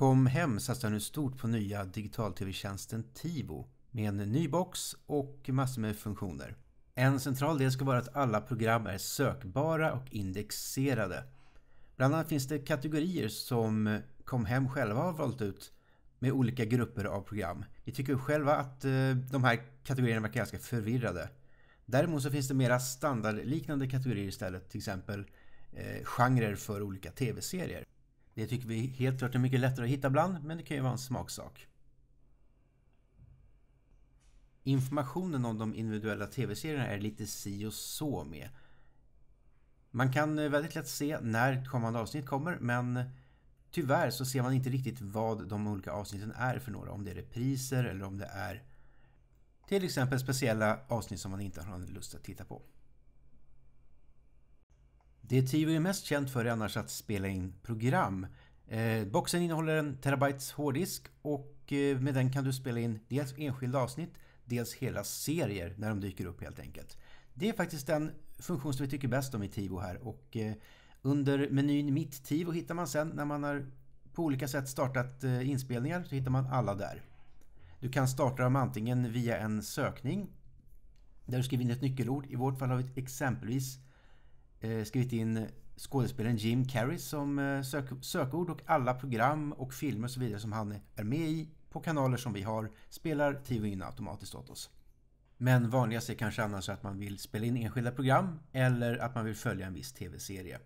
Com Hem satsar nu stort på nya digital-tv-tjänsten Tivo med en ny box och massor med funktioner. En central del ska vara att alla program är sökbara och indexerade. Bland annat finns det kategorier som Com Hem själva har valt ut med olika grupper av program. Vi tycker själva att eh, de här kategorierna verkar ganska förvirrade. Däremot så finns det mera standardliknande kategorier istället, till exempel eh, genrer för olika tv-serier. Det tycker vi helt klart är mycket lättare att hitta bland, men det kan ju vara en smaksak. Informationen om de individuella tv-serierna är lite si och så med. Man kan eh, väldigt lätt se när kommande avsnitt kommer, men tyvärr så ser man inte riktigt vad de olika avsnitten är för några. Om det är repriser eller om det är till exempel speciella avsnitt som man inte har lust att titta på. Det Tivo är mest känt för är annars att spela in program. Eh, boxen innehåller en terabytes hårddisk och eh, med den kan du spela in dels enskilda avsnitt, dels hela serier när de dyker upp helt enkelt. Det är faktiskt den funktion som vi tycker bäst om i Tivo här och eh, under menyn Mitt Tivo hittar man sen när man har på olika sätt startat eh, inspelningar så hittar man alla där. Du kan starta dem antingen via en sökning där du skriver in ett nyckelord. I vårt fall har vi exempelvis Eh, skrivit in skådespelaren Jim Carrey som eh, sök sökord och alla program och filmer och så vidare som han är med i på kanaler som vi har spelar TV in automatiskt åt oss. Men vanligast är kanske annars att man vill spela in enskilda program eller att man vill följa en viss tv-serie.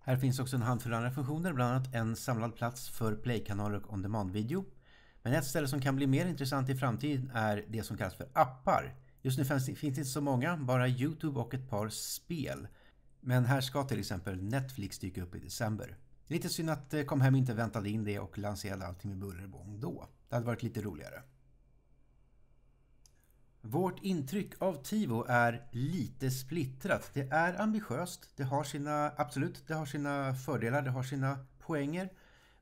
Här finns också en handfull andra funktioner, bland annat en samlad plats för playkanaler och on-demand-video. Men ett ställe som kan bli mer intressant i framtiden är det som kallas för appar. Just nu finns det inte så många, bara Youtube och ett par spel. Men här ska till exempel Netflix dyka upp i december. Lite synd att eh, Comhem inte väntade in det och lanserade allting med buller och bång då. Det hade varit lite roligare. Vårt intryck av Tivo är lite splittrat. Det är ambitiöst, det har sina, absolut, det har sina fördelar, det har sina poänger.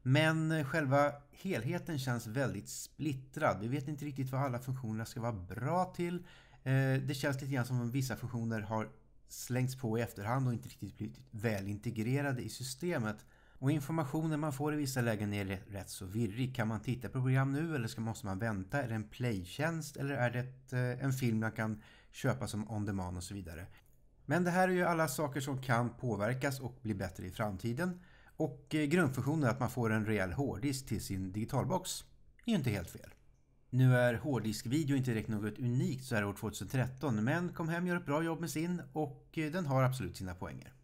Men själva helheten känns väldigt splittrad. Vi vet inte riktigt vad alla funktionerna ska vara bra till. Eh, det känns lite grann som om vissa funktioner har slängts på i efterhand och inte riktigt blivit väl integrerade i systemet. Och informationen man får i vissa lägen är rätt så virrig. Kan man titta på program nu eller ska, måste man vänta? Är det en playtjänst eller är det ett, eh, en film man kan köpa som on demand och så vidare? Men det här är ju alla saker som kan påverkas och bli bättre i framtiden. Och eh, grundfunktionen att man får en rejäl hårddisk till sin digitalbox är ju inte helt fel. Nu är hårddiskvideo inte direkt något unikt så här år 2013 men kom hem gör ett bra jobb med sin och eh, den har absolut sina poänger.